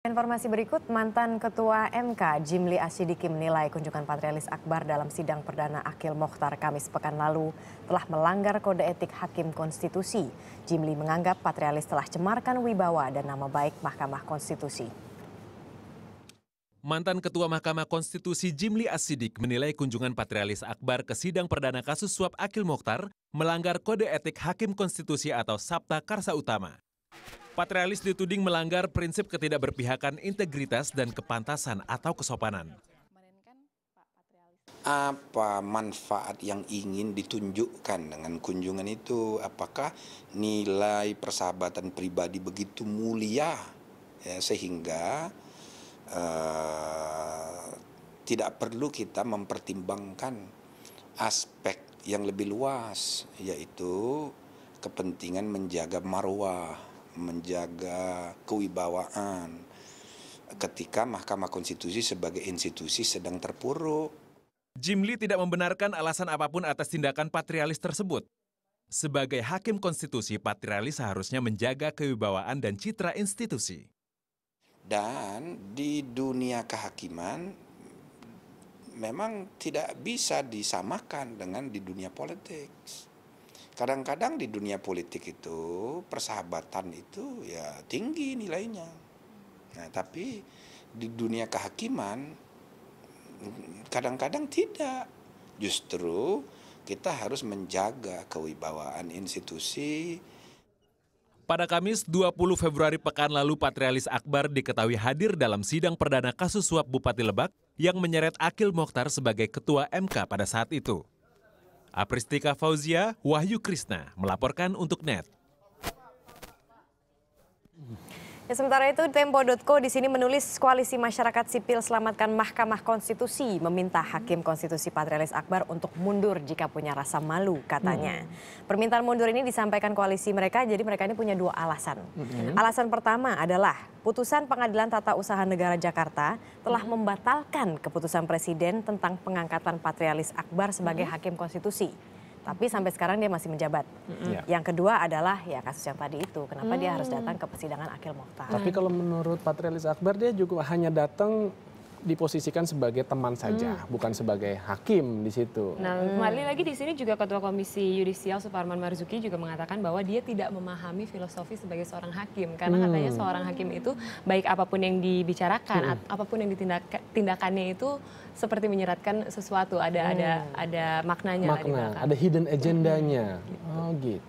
Informasi berikut, mantan Ketua MK Jimli Asyidiki menilai kunjungan patrialis Akbar dalam sidang perdana Akil Mokhtar Kamis pekan lalu telah melanggar kode etik Hakim Konstitusi. Jimli menganggap patrialis telah cemarkan wibawa dan nama baik Mahkamah Konstitusi. Mantan Ketua Mahkamah Konstitusi Jimli Asidik menilai kunjungan patrialis Akbar ke sidang perdana kasus suap Akil Mokhtar melanggar kode etik Hakim Konstitusi atau Sabta Karsa Utama. Patrialis dituding melanggar prinsip ketidakberpihakan integritas dan kepantasan atau kesopanan. Apa manfaat yang ingin ditunjukkan dengan kunjungan itu? Apakah nilai persahabatan pribadi begitu mulia ya, sehingga uh, tidak perlu kita mempertimbangkan aspek yang lebih luas, yaitu kepentingan menjaga marwah menjaga kewibawaan ketika Mahkamah Konstitusi sebagai institusi sedang terpuruk. Jimli tidak membenarkan alasan apapun atas tindakan patrialis tersebut. Sebagai hakim konstitusi, patrialis seharusnya menjaga kewibawaan dan citra institusi. Dan di dunia kehakiman, memang tidak bisa disamakan dengan di dunia politik kadang-kadang di dunia politik itu persahabatan itu ya tinggi nilainya. Nah, tapi di dunia kehakiman kadang-kadang tidak. Justru kita harus menjaga kewibawaan institusi. Pada Kamis 20 Februari pekan lalu Patrialis Akbar diketahui hadir dalam sidang perdana kasus suap Bupati Lebak yang menyeret Akil Mokhtar sebagai ketua MK pada saat itu. Apristika Fauzia, Wahyu Krishna melaporkan untuk NET. Ya, sementara itu Tempo.co di sini menulis koalisi masyarakat sipil selamatkan Mahkamah Konstitusi meminta Hakim Konstitusi Patrialis Akbar untuk mundur jika punya rasa malu katanya. Hmm. Permintaan mundur ini disampaikan koalisi mereka jadi mereka ini punya dua alasan. Hmm. Alasan pertama adalah putusan Pengadilan Tata Usaha Negara Jakarta telah hmm. membatalkan keputusan Presiden tentang pengangkatan Patrialis Akbar sebagai hmm. Hakim Konstitusi tapi sampai sekarang dia masih menjabat. Mm-hmm. Yang kedua adalah ya kasus yang tadi itu, kenapa mm. dia harus mm. datang ke persidangan Akil Mokhtar. Tapi mm. kalau menurut Patrialis Akbar dia juga hanya datang diposisikan sebagai teman saja, hmm. bukan sebagai hakim di situ. Nah, hmm. kembali lagi di sini juga Ketua Komisi Yudisial Suparman Marzuki juga mengatakan bahwa dia tidak memahami filosofi sebagai seorang hakim karena hmm. katanya seorang hakim itu baik apapun yang dibicarakan, hmm. apapun yang ditindakannya tindakannya itu seperti menyeratkan sesuatu, ada hmm. ada ada maknanya Makna, ada hidden hmm. agendanya. Hmm. Gitu. Oh gitu.